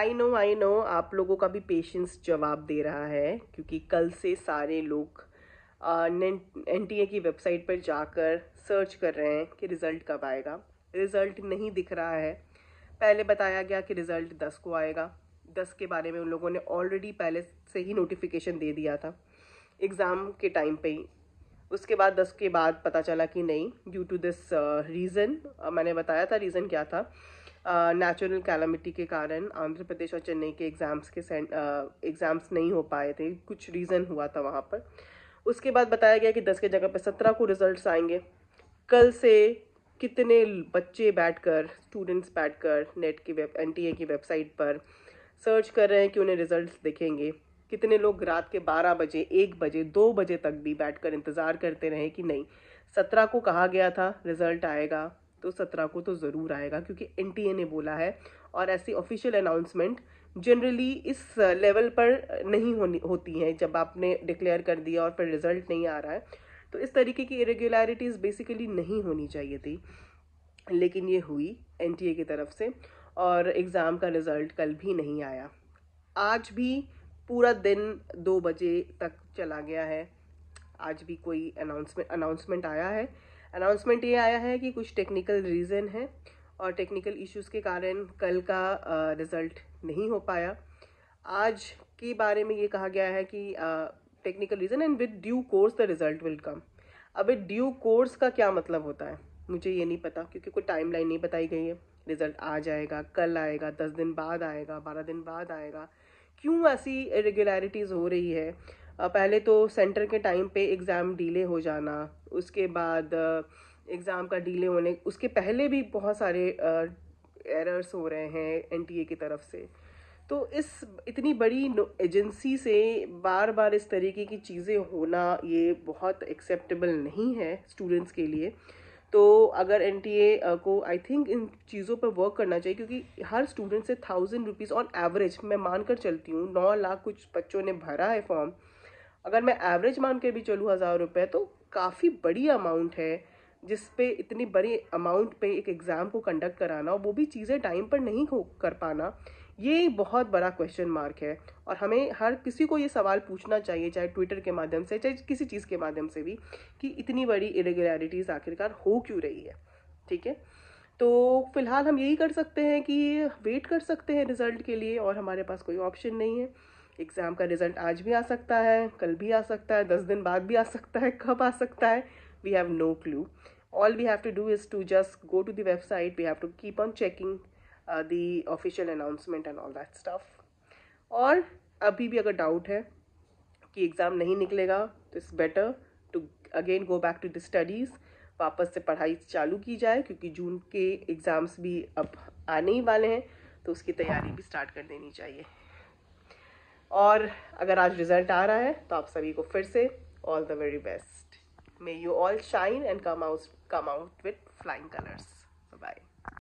I know I know आप लोगों का भी पेशेंस जवाब दे रहा है क्योंकि कल से सारे लोग एन टी ए की वेबसाइट पर जाकर सर्च कर रहे हैं कि रिज़ल्ट कब आएगा रिज़ल्ट नहीं दिख रहा है पहले बताया गया कि रिज़ल्ट दस को आएगा दस के बारे में उन लोगों ने ऑलरेडी पहले से ही नोटिफिकेशन दे दिया था एग्ज़ाम के टाइम पे ही उसके बाद दस के बाद पता चला कि नहीं ड्यू टू दिस रीज़न मैंने बताया था रीज़न क्या था नेचुरल कैलामिटी के कारण आंध्र प्रदेश और चेन्नई के एग्ज़ाम्स के एग्ज़ाम्स नहीं हो पाए थे कुछ रीज़न हुआ था वहाँ पर उसके बाद बताया गया कि दस के जगह पर सत्रह को रिजल्ट्स आएंगे कल से कितने बच्चे बैठकर स्टूडेंट्स बैठकर नेट की वेब एन की वेबसाइट पर सर्च कर रहे हैं कि उन्हें रिज़ल्ट दिखेंगे कितने लोग रात के 12 बजे 1 बजे 2 बजे तक भी बैठकर इंतज़ार करते रहे कि नहीं सत्रह को कहा गया था रिज़ल्ट आएगा तो सत्रह को तो ज़रूर आएगा क्योंकि एन ने बोला है और ऐसी ऑफिशियल अनाउंसमेंट जनरली इस लेवल पर नहीं होनी होती हैं जब आपने डिक्लेयर कर दिया और फिर रिजल्ट नहीं आ रहा है तो इस तरीके की इरेग्युलरिटीज़ बेसिकली नहीं होनी चाहिए थी लेकिन ये हुई एन की तरफ से और एग्ज़ाम का रिज़ल्ट कल भी नहीं आया आज भी पूरा दिन दो बजे तक चला गया है आज भी कोई अनाउंसमेंट अनाउंसमेंट आया है अनाउंसमेंट ये आया है कि कुछ टेक्निकल रीज़न है और टेक्निकल इश्यूज के कारण कल का रिज़ल्ट नहीं हो पाया आज के बारे में ये कहा गया है कि technical reason and with due course the result will come up with due course का क्या मतलब होता है मुझे ये नहीं पता क्योंकि कोई टाइम नहीं बताई गई है रिज़ल्ट आ जाएगा कल आएगा दस दिन बाद आएगा बारह दिन बाद आएगा क्यों ऐसी इरेगुलरिटीज़ हो रही है पहले तो सेंटर के टाइम पे एग्ज़ाम डिले हो जाना उसके बाद एग्ज़ाम का डिले होने उसके पहले भी बहुत सारे एरर्स हो रहे हैं एनटीए की तरफ से तो इस इतनी बड़ी एजेंसी से बार बार इस तरीके की चीज़ें होना ये बहुत एक्सेप्टेबल नहीं है स्टूडेंट्स के लिए तो अगर एन को आई थिंक इन चीज़ों पर वर्क करना चाहिए क्योंकि हर स्टूडेंट से थाउजेंड रुपीज़ ऑन एवरेज मैं मानकर चलती हूँ नौ लाख कुछ बच्चों ने भरा है फॉर्म अगर मैं एवरेज मान के भी चलूँ हज़ार रुपये तो काफ़ी बड़ी अमाउंट है जिस पे इतनी बड़ी अमाउंट पे एक एग्ज़ाम को कंडक्ट कराना और वो भी चीज़ें टाइम पर नहीं हो कर पाना ये बहुत बड़ा क्वेश्चन मार्क है और हमें हर किसी को ये सवाल पूछना चाहिए चाहे ट्विटर के माध्यम से चाहे किसी चीज़ के माध्यम से भी कि इतनी बड़ी इरेगुलरिटीज़ आखिरकार हो क्यों रही है ठीक है तो फिलहाल हम यही कर सकते हैं कि वेट कर सकते हैं रिज़ल्ट के लिए और हमारे पास कोई ऑप्शन नहीं है एग्ज़ाम का रिज़ल्ट आज भी आ सकता है कल भी आ सकता है दस दिन बाद भी आ सकता है कब आ सकता है we have no clue all we have to do is to just go to the website we have to keep on checking the official announcement and all that stuff और अभी भी अगर डाउट है कि एग्ज़ाम नहीं निकलेगा तो it's better to again go back to the studies वापस से पढ़ाई चालू की जाए क्योंकि जून के एग्ज़ाम्स भी अब आने ही वाले हैं तो उसकी तैयारी भी स्टार्ट कर देनी चाहिए और अगर आज रिजल्ट आ रहा है तो आप सभी को फिर से all the very best may you all shine and come out come out with flying colours bye